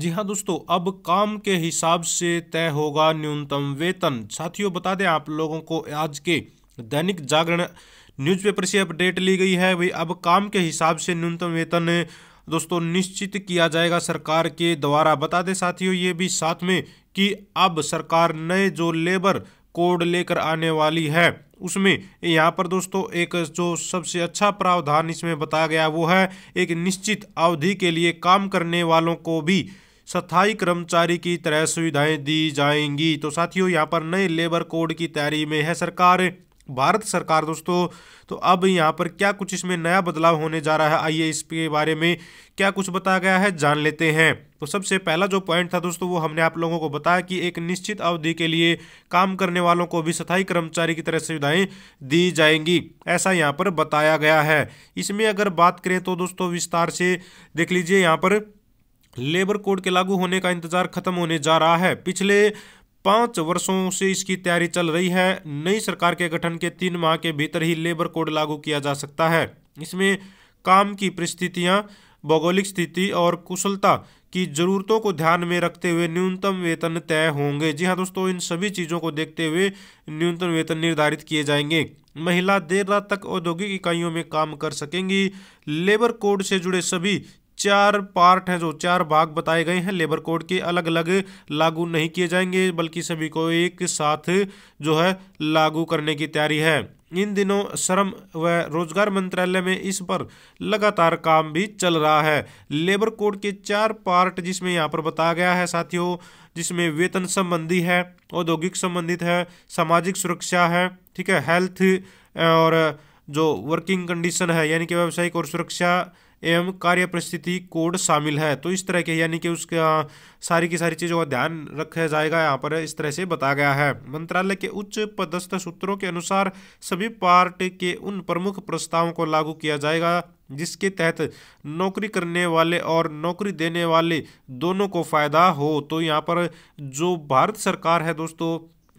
जी हाँ दोस्तों अब काम के हिसाब से तय होगा न्यूनतम वेतन साथियों बता दें आप लोगों को आज के दैनिक जागरण न्यूज़पेपर से अपडेट ली गई है भाई अब काम के हिसाब से न्यूनतम वेतन दोस्तों निश्चित किया जाएगा सरकार के द्वारा बता दें साथियों ये भी साथ में कि अब सरकार नए जो लेबर कोड लेकर आने वाली है उसमें यहाँ पर दोस्तों एक जो सबसे अच्छा प्रावधान इसमें बताया गया वो है एक निश्चित अवधि के लिए काम करने वालों को भी स्थायी कर्मचारी की तरह सुविधाएं दी जाएंगी तो साथियों यहाँ पर नए लेबर कोड की तैयारी में है सरकार भारत सरकार दोस्तों तो अब यहाँ पर क्या कुछ इसमें नया बदलाव होने जा रहा है आइए इसके बारे में क्या कुछ बताया गया है जान लेते हैं तो सबसे पहला जो पॉइंट था दोस्तों वो हमने आप लोगों को बताया कि एक निश्चित अवधि के लिए काम करने वालों को भी स्थायी कर्मचारी की तरह सुविधाएं दी जाएंगी ऐसा यहाँ पर बताया गया है इसमें अगर बात करें तो दोस्तों विस्तार से देख लीजिए यहाँ पर लेबर कोड के लागू होने का इंतजार खत्म होने जा रहा है पिछले पाँच वर्षों से इसकी तैयारी चल रही है नई सरकार के गठन के तीन माह के भीतर ही लेबर कोड लागू किया जा सकता है इसमें काम की परिस्थितियां भौगोलिक स्थिति और कुशलता की जरूरतों को ध्यान में रखते हुए न्यूनतम वेतन तय होंगे जी हाँ दोस्तों इन सभी चीज़ों को देखते हुए न्यूनतम वेतन निर्धारित किए जाएंगे महिला देर रात तक औद्योगिक इकाइयों में काम कर सकेंगी लेबर कोड से जुड़े सभी चार पार्ट हैं जो चार भाग बताए गए हैं लेबर कोड के अलग अलग लागू नहीं किए जाएंगे बल्कि सभी को एक साथ जो है लागू करने की तैयारी है इन दिनों श्रम व रोजगार मंत्रालय में इस पर लगातार काम भी चल रहा है लेबर कोड के चार पार्ट जिसमें यहाँ पर बताया गया है साथियों जिसमें वेतन संबंधी है औद्योगिक संबंधित है सामाजिक सुरक्षा है ठीक है हेल्थ और जो वर्किंग कंडीशन है यानी कि व्यावसायिक और सुरक्षा एवं कार्य परिस्थिति कोड शामिल है तो इस तरह के यानी कि उसका सारी की सारी चीज़ों का ध्यान रखा जाएगा यहाँ पर इस तरह से बताया गया है मंत्रालय के उच्च पदस्थ सूत्रों के अनुसार सभी पार्ट के उन प्रमुख प्रस्तावों को लागू किया जाएगा जिसके तहत नौकरी करने वाले और नौकरी देने वाले दोनों को फ़ायदा हो तो यहाँ पर जो भारत सरकार है दोस्तों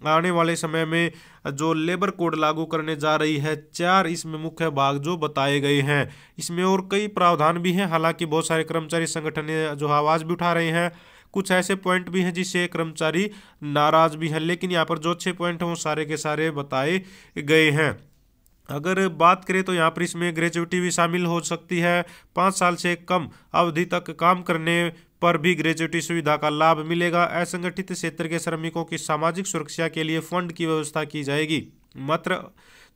आने वाले समय में जो लेबर कोड लागू करने जा रही है चार इसमें मुख्य भाग जो बताए गए हैं इसमें और कई प्रावधान भी हैं हालांकि बहुत सारे कर्मचारी संगठन जो आवाज़ भी उठा रहे हैं कुछ ऐसे पॉइंट भी हैं जिससे कर्मचारी नाराज भी हैं लेकिन यहाँ पर जो अच्छे पॉइंट हैं वो सारे के सारे बताए गए हैं अगर बात करें तो यहाँ पर इसमें ग्रेचुटी भी शामिल हो सकती है पाँच साल से कम अवधि तक काम करने पर भी ग्रेजुएटी सुविधा का लाभ मिलेगा असंगठित क्षेत्र के श्रमिकों की सामाजिक सुरक्षा के लिए फंड की व्यवस्था की जाएगी मात्र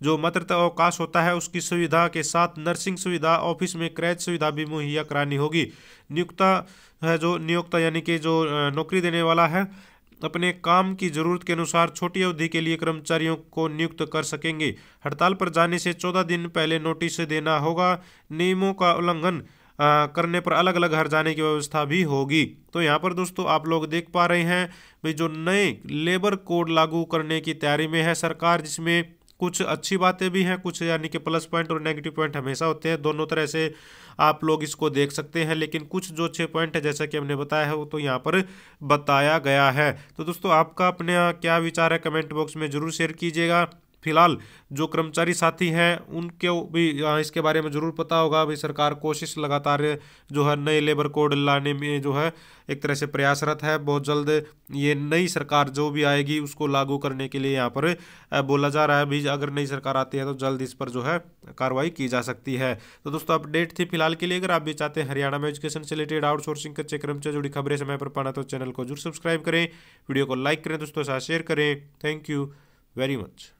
जो मात्र अवकाश होता है उसकी सुविधा के साथ नर्सिंग सुविधा ऑफिस में क्रैच सुविधा भी मुहैया करानी होगी नियुक्ता है जो नियोक्ता यानी कि जो नौकरी देने वाला है अपने काम की जरूरत के अनुसार छोटी अवधि के लिए कर्मचारियों को नियुक्त कर सकेंगे हड़ताल पर जाने से चौदह दिन पहले नोटिस देना होगा नियमों का उल्लंघन करने पर अलग अलग हर जाने की व्यवस्था भी होगी तो यहाँ पर दोस्तों आप लोग देख पा रहे हैं भाई जो नए लेबर कोड लागू करने की तैयारी में है सरकार जिसमें कुछ अच्छी बातें भी हैं कुछ यानी कि प्लस पॉइंट और नेगेटिव पॉइंट हमेशा होते हैं दोनों तरह से आप लोग इसको देख सकते हैं लेकिन कुछ जो अच्छे पॉइंट है जैसा कि हमने बताया है वो तो यहाँ पर बताया गया है तो दोस्तों आपका अपने क्या विचार है कमेंट बॉक्स में ज़रूर शेयर कीजिएगा फिलहाल जो कर्मचारी साथी हैं उनको भी इसके बारे में ज़रूर पता होगा अभी सरकार कोशिश लगातार जो है नए लेबर कोड लाने में जो है एक तरह से प्रयासरत है बहुत जल्द ये नई सरकार जो भी आएगी उसको लागू करने के लिए यहाँ पर बोला जा रहा है भी अगर नई सरकार आती है तो जल्द इस पर जो है कार्रवाई की जा सकती है तो दोस्तों अपडेट थी फिलहाल के लिए अगर आप भी चाहते हैं हरियाणा में एजुकेशन से रिलेटेड आउटसोर्सिंग कच्चे क्रम से जुड़ी खबरें समय पर पाना तो चैनल को जरूर सब्सक्राइब करें वीडियो को लाइक करें दोस्तों साथ शेयर करें थैंक यू वेरी मच